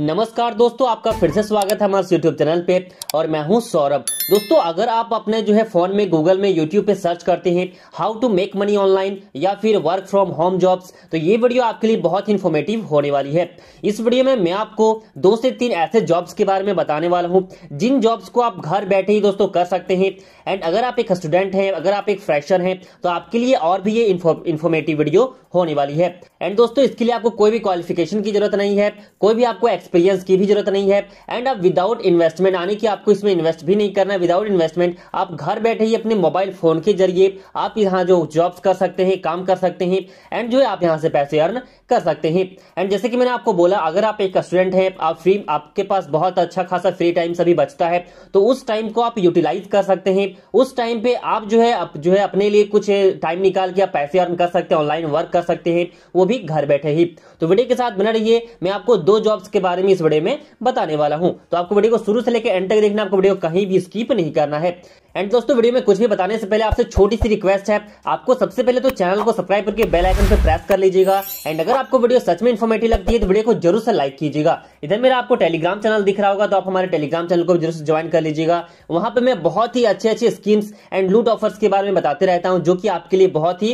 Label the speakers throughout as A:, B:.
A: नमस्कार दोस्तों आपका फिर से स्वागत है हमारे यूट्यूब चैनल पे और मैं हूं सौरभ दोस्तों अगर आप अपने जो है फोन में गूगल में यूट्यूब पे सर्च करते हैं how to make money online या फिर वर्क फ्रॉम होम जॉब्स तो ये वीडियो आपके लिए बहुत ही इन्फॉर्मेटिव होने वाली है इस वीडियो में मैं आपको दो से तीन ऐसे जॉब्स के बारे में बताने वाला हूँ जिन जॉब्स को आप घर बैठे ही दोस्तों कर सकते हैं एंड अगर आप एक स्टूडेंट है अगर आप एक फ्रेशर है तो आपके लिए और भी ये इन्फॉर्मेटिव वीडियो होने वाली है एंड दोस्तों इसके लिए आपको कोई भी क्वालिफिकेशन की जरूरत नहीं है कोई भी आपको एक्सपीरियंस की भी जरूरत नहीं है एंड आप विदाउट इन्वेस्टमेंट यानी कि आपको इसमें इन्वेस्ट भी नहीं करना है विदाउट इन्वेस्टमेंट आप घर बैठे ही अपने मोबाइल फोन के जरिए आप यहाँ जो जॉब्स कर सकते हैं काम कर सकते हैं एंड जो है आप यहाँ से पैसे अर्न कर सकते हैं एंड जैसे कि मैंने आपको बोला अगर आप एक स्टूडेंट हैं आप फ्री आपके पास बहुत अच्छा खासा फ्री टाइम सभी बचता है तो उस टाइम को आप यूटिलाइज कर सकते हैं उस टाइम पे आप जो है जो है अपने लिए कुछ टाइम निकाल के आप पैसे अर्न कर सकते हैं ऑनलाइन वर्क कर सकते हैं वो भी घर बैठे ही तो वीडियो के साथ बना रहिए मैं आपको दो जॉब्स के बारे में इस वीडियो में बताने वाला हूँ तो आपको वीडियो को शुरू से लेकर एंड तक देखना आपको वीडियो कहीं भी स्कीप नहीं करना है एंड दोस्तों वीडियो में कुछ भी बताने से पहले आपसे छोटी सी रिक्वेस्ट है आपको सबसे पहले तो चैनल को सब्सक्राइब करके बेल आइकन पर प्रेस कर लीजिएगा एंड अगर आपको वीडियो सच में इन्फॉर्मेटिव लगती है तो वीडियो को जरूर से लाइक कीजिएगा इधर मेरा आपको टेलीग्राम चैनल दिख रहा होगा तो आप हमारे टेलीग्राम चैनल को जरूर से ज्वाइन कर लीजिएगा वहां पर मैं बहुत ही अच्छे अच्छे स्कीम्स एंड लूट ऑफर्स के बारे में बताते रहता हूँ जो की आपके लिए बहुत ही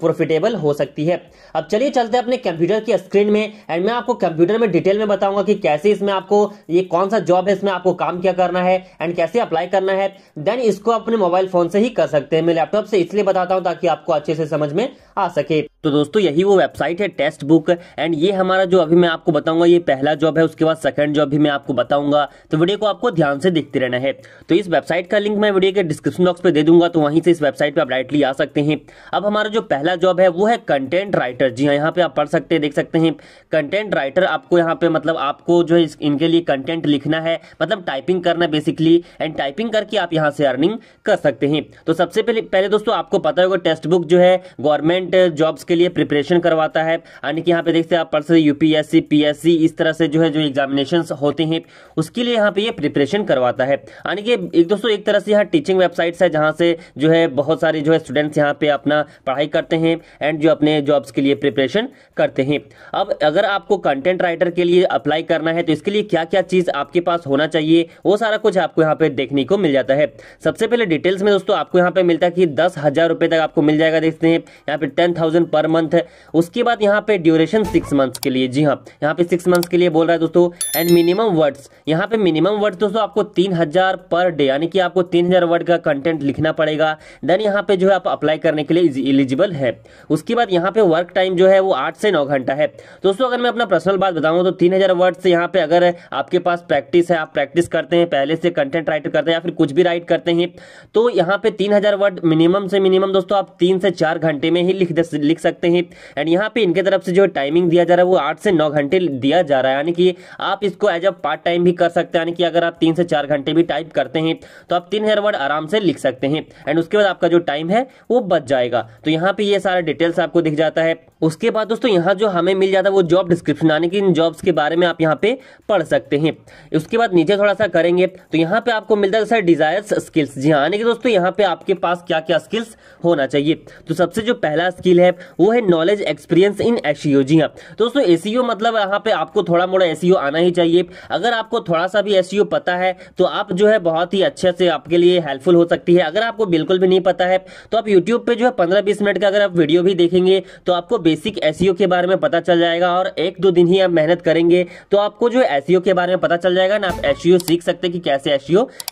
A: प्रोफिटेबल हो सकती है अब चलिए चलिए चलते हैं अपने कंप्यूटर की स्क्रीन में एंड मैं आपको कंप्यूटर में डिटेल में बताऊंगा कि कैसे इसमें आपको ये कौन सा जॉब है इसमें आपको काम क्या करना है एंड कैसे अप्लाई करना है देन इसको अपने मोबाइल फोन से ही कर सकते हैं मैं लैपटॉप से इसलिए बताता हूँ ताकि आपको अच्छे से समझ में आ सके तो दोस्तों यही वो वेबसाइट है टेस्ट बुक एंड ये हमारा जो अभी मैं आपको बताऊंगा ये पहला जॉब है उसके बाद सेकंड जॉब भी मैं आपको बताऊंगा तो वीडियो को आपको ध्यान से देखते रहना है तो इस वेबसाइट का लिंक मैं वीडियो के डिस्क्रिप्शन बॉक्स पे दे दूंगा तो वहीं से इस वेबसाइट पे आप डायरेक्टली आ सकते हैं अब हमारा जो पहला जॉब है वो है कंटेंट राइटर जी हाँ यहाँ पे आप पढ़ सकते हैं देख सकते हैं कंटेंट राइटर आपको यहाँ पे मतलब आपको जो है इनके लिए कंटेंट लिखना है मतलब टाइपिंग करना बेसिकली एंड टाइपिंग करके आप यहाँ से अर्निंग कर सकते हैं तो सबसे पहले पहले दोस्तों आपको पता होगा टेक्स्ट बुक जो है गवर्नमेंट गवर्नमेंट जॉब्स uh, के लिए प्रिपरेशन करवाता है यानी कि यहाँ पे देखते हैं आप पर्सनल यूपीएससी पीएससी इस तरह से जो है जो एग्जामिनेशन होते हैं उसके लिए यहाँ पे ये प्रिपरेशन करवाता है यानी कि एक दोस्तों एक तरह से यहाँ टीचिंग वेबसाइट्स है जहाँ से जो है बहुत सारे जो है स्टूडेंट्स यहाँ पे अपना पढ़ाई करते हैं एंड जो अपने जॉब्स के लिए प्रिपरेशन करते हैं अब अगर आपको कंटेंट राइटर के लिए अप्लाई करना है तो इसके लिए क्या क्या चीज़ आपके पास होना चाहिए वो सारा कुछ आपको यहाँ पे देखने को मिल जाता है सबसे पहले डिटेल्स में दोस्तों आपको यहाँ पे मिलता है कि दस हज़ार रुपये तक आपको मिल जाएगा देखते हैं यहाँ पे टेन थाउजेंड पर मंथ है उसके बाद यहाँ पे ड्यूरेशन सिक्स मंथ्स के लिए जी हाँ यहाँ पे सिक्स मंथ्स के लिए बोल रहा है दोस्तों एंड मिनिमम वर्ड्स यहाँ पे मिनिमम वर्ड दोस्तों आपको तीन हजार पर डे यानी कि आपको तीन हजार वर्ड का कंटेंट लिखना पड़ेगा देन यहाँ पे जो है आप अप्लाई करने के लिए एलिजिबल है उसके बाद यहाँ पे वर्क टाइम जो है वो आठ से नौ घंटा है दोस्तों अगर मैं अपना पर्सनल बात बताऊँ तो तीन हजार वर्ड से यहाँ पे अगर आपके पास प्रैक्टिस है आप प्रैक्टिस करते हैं पहले से कंटेंट राइट करते हैं या फिर कुछ भी राइट करते हैं तो यहाँ पे तीन हजार वर्ड मिनिमम से मिनिमम दोस्तों आप तीन से चार घंटे में ही लिख लिख सकते हैं एंड यहाँ पे इनके तरफ से जो टाइमिंग दिया जा रहा है वो आठ से नौ घंटे दिया जा रहा है यानी कि आप इसको एज अ पार्ट टाइम भी कर सकते हैं यानी कि अगर आप तीन से चार घंटे भी टाइप करते हैं तो आप तीन हेयर वर्ड आराम से लिख सकते हैं एंड उसके बाद आपका जो टाइम है वो बच जाएगा तो यहाँ पे ये सारा डिटेल्स आपको दिख जाता है उसके बाद दोस्तों यहाँ जो हमें मिल जाता है वो जॉब डिस्क्रिप्शन यानी कि इन जॉब्स के बारे में आप यहाँ पे पढ़ सकते हैं उसके बाद नीचे थोड़ा सा करेंगे तो यहाँ पे आपको मिलता है सर डिजायर्स स्किल्स जी हाँ यानी कि दोस्तों यहाँ पे आपके पास क्या क्या स्किल्स होना चाहिए तो सबसे जो पहला स्किल है वो है नॉलेज एक्सपीरियंस इन एसीओ जी हाँ तो दोस्तों ए e मतलब यहाँ पे आपको थोड़ा मोड़ा ए e आना ही चाहिए अगर आपको थोड़ा सा भी ए e पता है तो आप जो है बहुत ही अच्छे से आपके लिए हेल्पफुल हो सकती है अगर आपको बिल्कुल भी नहीं पता है तो आप यूट्यूब पर जो है पंद्रह बीस मिनट का अगर आप वीडियो भी देखेंगे तो आपको बेसिक एस e के बारे में पता चल जाएगा और एक दो दिन ही आप मेहनत करेंगे तो आपको जो एस e के बारे में पता चल जाएगा ना आप एस e सीख सकते हैं कि कैसे एस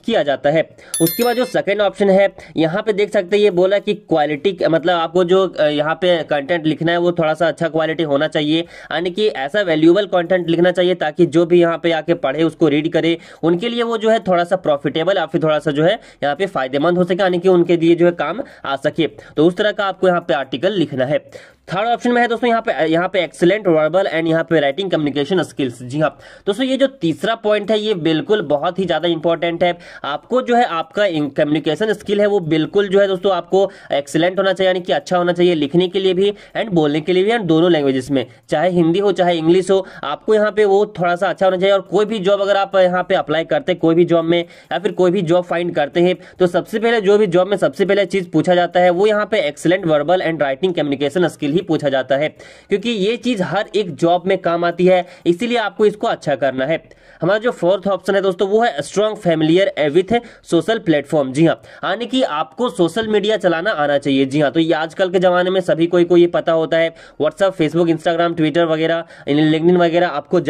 A: किया जाता है उसके बाद जो सेकेंड ऑप्शन है यहाँ पे देख सकते हैं ये बोला कि क्वालिटी मतलब आपको जो यहाँ पे कंटेंट लिखना है वो थोड़ा सा अच्छा क्वालिटी होना चाहिए यानी कि ऐसा वैल्यूबल कॉन्टेंट लिखना चाहिए ताकि जो भी यहाँ पे आके पढ़े उसको रीड करे उनके लिए वो जो है थोड़ा सा प्रॉफिटेबल या फिर थोड़ा सा जो है यहाँ पे फायदेमंद हो सके यानी कि उनके लिए जो है काम आ सके तो उस तरह का आपको यहाँ पे आर्टिकल लिखना है थर्ड ऑप्शन क्वेश्चन में है दोस्तों यहाँ पे यहाँ पे एक्सलेंट वर्बल एंड यहाँ पे राइटिंग कम्युनिकेशन स्किल्स जी हाँ दोस्तों ये जो तीसरा पॉइंट है ये बिल्कुल बहुत ही ज्यादा इंपॉर्टेंट है आपको जो है आपका कम्युनिकेशन स्किल है वो बिल्कुल जो है दोस्तों आपको एक्सलेंट होना चाहिए यानी कि अच्छा होना चाहिए लिखने के लिए भी एंड बोलने के लिए भी एंड दोनों लैंग्वेजेस में चाहे हिंदी हो चाहे इंग्लिश हो आपको यहाँ पे वो थोड़ा सा अच्छा होना चाहिए और कोई भी जॉब अगर आप यहाँ पे अप्लाई करते हैं कोई भी जॉब में या फिर कोई भी जॉब फाइंड करते हैं तो सबसे पहले जो भी जॉब में सबसे पहले चीज पूछा जाता है वो यहाँ पे excellent verbal and writing communication skill ही पूछा जाता जाता है क्योंकि ये चीज़ हर एक जॉब में काम आती है इसीलिए आपको इसको अच्छा करना है हमारा जो फोर्थ ऑप्शन है दोस्तों वो है strong familiar with social platform जी हाँ यानी कि आपको सोशल मीडिया चलाना आना चाहिए जी हाँ तो ये आजकल के ज़माने में सभी कोई को ये पता होता है व्हाट्सअप फेसबुक इंस्टाग्राम ट्विटर वगैरह लिंकिन वगैरह आपको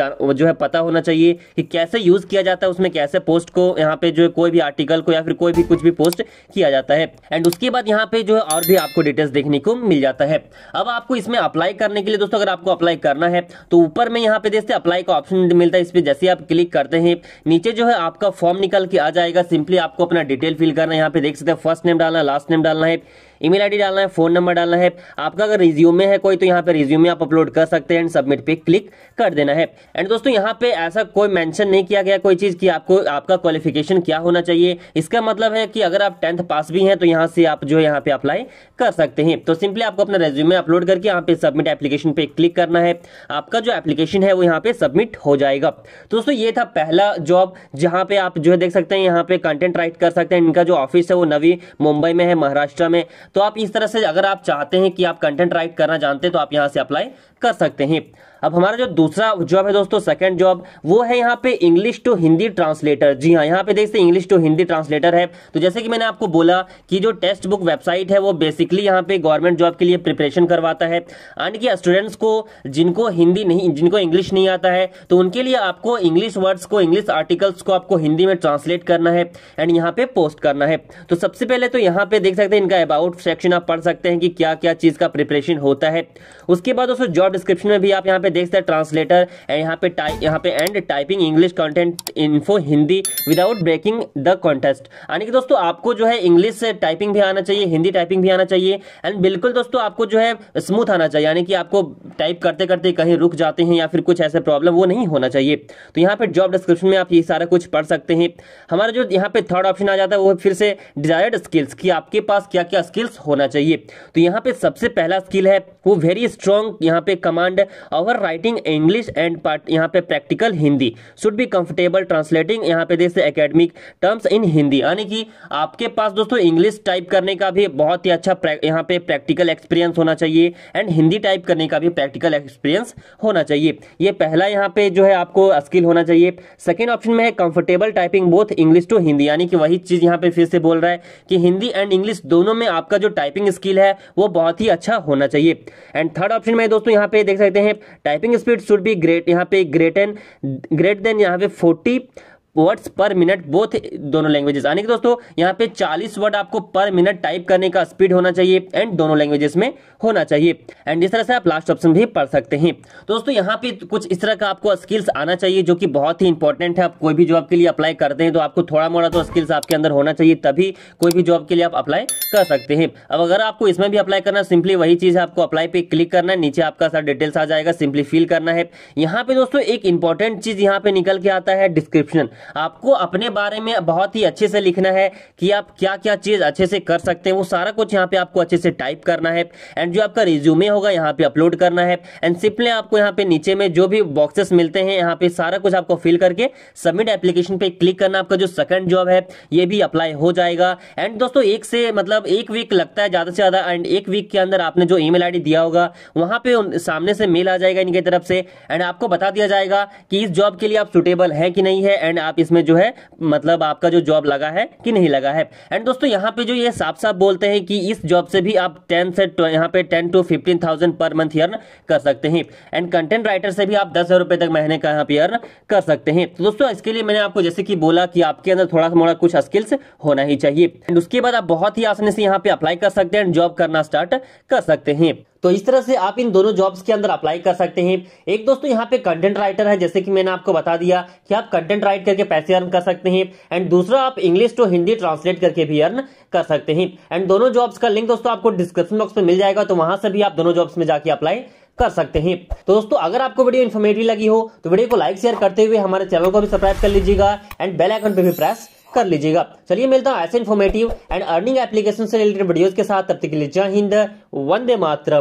A: जो है पता होना चाहिए कि कैसे यूज़ किया जाता है उसमें कैसे पोस्ट को यहाँ पे जो है कोई भी आर्टिकल को या फिर कोई भी कुछ भी पोस्ट किया जाता है एंड उसके बाद यहाँ पे जो है और भी आपको डिटेल्स देखने को मिल जाता है अब आपको इसमें में अप्लाई करने के लिए दोस्तों अगर आपको अप्लाई करना है तो ऊपर में यहाँ पे देखते अप्लाई का ऑप्शन मिलता है इस पर जैसे आप क्लिक करते हैं नीचे जो है आपका फॉर्म निकल के आ जाएगा सिंपली आपको अपना डिटेल फिल करना है यहाँ पे देख सकते हैं फर्स्ट नेम डालना लास्ट नेम डालना है ईमेल आईडी डालना है फोन नंबर डालना है आपका अगर रिज्यूमे है कोई तो यहाँ पे रिज्यूमे आप अपलोड कर सकते हैं एंड सबमिट पे क्लिक कर देना है एंड दोस्तों यहाँ पे ऐसा कोई मैंशन नहीं किया गया कोई चीज़ की आपको आपका क्वालिफिकेशन क्या होना चाहिए इसका मतलब है कि अगर आप टेंथ पास भी हैं तो यहाँ से आप जो है यहाँ पे अप्लाई कर सकते हैं तो सिंपली आपको अपना रेज्यूमे अपलोड करके यहाँ पे सबमिट एप्लीकेशन पे क्लिक करना है आपका जो एप्लीकेशन है वो यहाँ पे सबमिट हो जाएगा तो दोस्तों ये था पहला जॉब जहाँ पे आप जो है देख सकते हैं यहाँ पे कंटेंट राइट कर सकते हैं इनका जो ऑफिस है वो नवी मुंबई में है महाराष्ट्र में तो आप इस तरह से अगर आप चाहते हैं कि आप कंटेंट राइट करना जानते हैं तो आप यहां से अप्लाई कर सकते हैं अब हमारा जो दूसरा जॉब है दोस्तों सेकंड जॉब वो है यहाँ पे इंग्लिश टू हिंदी ट्रांसलेटर जी हाँ यहाँ पे देखते इंग्लिश टू हिंदी ट्रांसलेटर है तो जैसे कि मैंने आपको बोला कि जो टेक्स्ट बुक वेबसाइट है वो बेसिकली यहाँ पे गवर्नमेंट जॉब के लिए प्रिपरेशन करवाता है यानी कि स्टूडेंट्स को जिनको हिंदी नहीं जिनको इंग्लिश नहीं आता है तो उनके लिए आपको इंग्लिश वर्ड्स को इंग्लिश आर्टिकल्स को आपको हिंदी में ट्रांसलेट करना है एंड यहाँ पे पोस्ट करना है तो सबसे पहले तो यहाँ पे देख सकते हैं इनका अबाउट सेक्शन आप पढ़ सकते हैं कि क्या क्या चीज का प्रिपरेशन होता है उसके बाद दोस्तों जॉब डिस्क्रिप्शन में भी आप यहाँ पे पे देख सकते हैं ट्रांसलेटर एंड यहाँ पे यहाँ पे and typing English content into Hindi without breaking the contest यानी कि दोस्तों आपको जो है इंग्लिश टाइपिंग भी आना चाहिए हिंदी टाइपिंग भी आना चाहिए एंड बिल्कुल दोस्तों आपको जो है स्मूथ आना चाहिए यानी कि आपको टाइप करते करते कहीं रुक जाते हैं या फिर कुछ ऐसे प्रॉब्लम वो नहीं होना चाहिए तो यहाँ पे जॉब डिस्क्रिप्शन में आप ये सारा कुछ पढ़ सकते हैं हमारा जो यहाँ पे थर्ड ऑप्शन आ जाता है वो फिर से डिजायर्ड स्किल्स कि आपके पास क्या क्या स्किल्स होना चाहिए तो यहाँ पे सबसे पहला स्किल है वो वेरी स्ट्रॉन्ग यहाँ पे command over our writing English and यहाँ पे practical Hindi should be comfortable translating यहाँ पे देखते एकेडमिक टर्म्स इन हिंदी यानी कि आपके पास दोस्तों इंग्लिश टाइप करने का भी बहुत ही अच्छा यहाँ पे प्रैक्टिकल एक्सपीरियंस होना चाहिए एंड हिंदी टाइप करने का भी प्रैक्टिकल एक्सपीरियंस होना चाहिए ये पहला यहाँ पे जो है आपको स्किल होना चाहिए सेकेंड ऑप्शन में है comfortable typing both English to Hindi यानी कि वही चीज़ यहाँ पे फिर से बोल रहा है कि हिंदी एंड इंग्लिश दोनों में आपका जो टाइपिंग स्किल है वो बहुत ही अच्छा होना चाहिए एंड थर्ड ऑप्शन में दोस्तों यहाँ पे देख सकते हैं typing speed should be great यहाँ पे ग्रेट एन ग्रेट देन यहाँ पे forty words per minute both दोनों लैंग्वेजेस यानी कि दोस्तों यहाँ पे 40 वर्ड आपको पर मिनट टाइप करने का स्पीड होना चाहिए एंड दोनों लैंग्वेजेस में होना चाहिए एंड इस तरह से आप लास्ट ऑप्शन भी पढ़ सकते हैं दोस्तों यहाँ पे कुछ इस तरह का आपको स्किल्स आना चाहिए जो कि बहुत ही इंपॉर्टेंट है आप कोई भी जॉब के लिए अप्लाई करते हैं तो आपको थोड़ा मोड़ा तो स्किल्स आपके अंदर होना चाहिए तभी कोई भी जॉब के लिए आप अप्लाई कर सकते हैं अब अगर आपको इसमें भी अप्लाई करना सिंपली वही चीज है आपको अप्लाई पे क्लिक करना है नीचे आपका सारा डिटेल्स आ जाएगा सिंपली फिल करना है यहाँ पे दोस्तों एक इंपॉर्टेंट चीज यहाँ पे निकल के आता है डिस्क्रिप्शन आपको अपने बारे में बहुत ही अच्छे से लिखना है कि आप क्या क्या चीज़ अच्छे से कर सकते हैं वो सारा कुछ यहाँ पे आपको अच्छे से टाइप करना है एंड जो आपका रिज्यूमे होगा यहाँ पे अपलोड करना है एंड सिंपली आपको यहाँ पे नीचे में जो भी बॉक्सेस मिलते हैं यहाँ पे सारा कुछ आपको फिल करके सबमिट एप्लीकेशन पे क्लिक करना आपका जो सेकंड जॉब है ये भी अप्लाई हो जाएगा एंड दोस्तों एक से मतलब एक वीक लगता है ज़्यादा से ज़्यादा एंड एक वीक के अंदर आपने जो ईमेल आईडी दिया होगा वहां पे सामने से मेल आ जाएगा इनकी तरफ से एंड आपको बता दिया जाएगा कि इस जॉब के लिए आप सुटेबल है कि नहीं है एंड आप इसमें जो है मतलब आपका जो जॉब लगा है कि नहीं लगा है एंड दोस्तों यहाँ पे जो ये साफ साफ बोलते हैं कि इस जॉब से भी आप टेन से यहाँ पे ten to fifteen thousand per month earn कर सकते हैं एंड कंटेंट राइटर से भी आप दस हज़ार रुपए तक महीने का यहाँ पे अर्न कर सकते हैं तो दोस्तों इसके लिए मैंने आपको जैसे कि बोला कि आपके अंदर थोड़ा सा मोड़ा कुछ स्किल्स होना ही चाहिए एंड उसके बाद आप बहुत ही आसानी से यहाँ पे अप्लाई कर सकते हैं एंड जॉब करना स्टार्ट कर सकते हैं तो इस तरह से आप इन दोनों जॉब्स के अंदर अप्लाई कर सकते हैं एक दोस्तों यहाँ पे कंटेंट राइटर है जैसे कि मैंने आपको बता दिया कि आप कंटेंट राइट करके पैसे अर्न कर सकते हैं एंड दूसरा आप इंग्लिश टू हिंदी ट्रांसलेट करके भी अर्न कर सकते हैं एंड दोनों जॉब्स का लिंक दोस्तों आपको डिस्क्रिप्शन बॉक्स में मिल जाएगा तो वहां से भी आप दोनों जॉब्स में जाकर अप्लाई कर सकते हैं तो दोस्तों अगर आपको वीडियो इन्फॉर्मेटिव लगी हो तो वीडियो को लाइक शेयर करते हुए हमारे चैनल को भी सब्सक्राइब कर लीजिएगा एंड बेल आइकन पर भी प्रेस कर लीजिएगा चलिए मिलता हूँ ऐसे इन्फॉर्मेटिव एंड अर्निंग एप्लीकेशन से रिलेटेड वीडियोस के साथ तब तक के लिए जय हिंद वंदे मातरम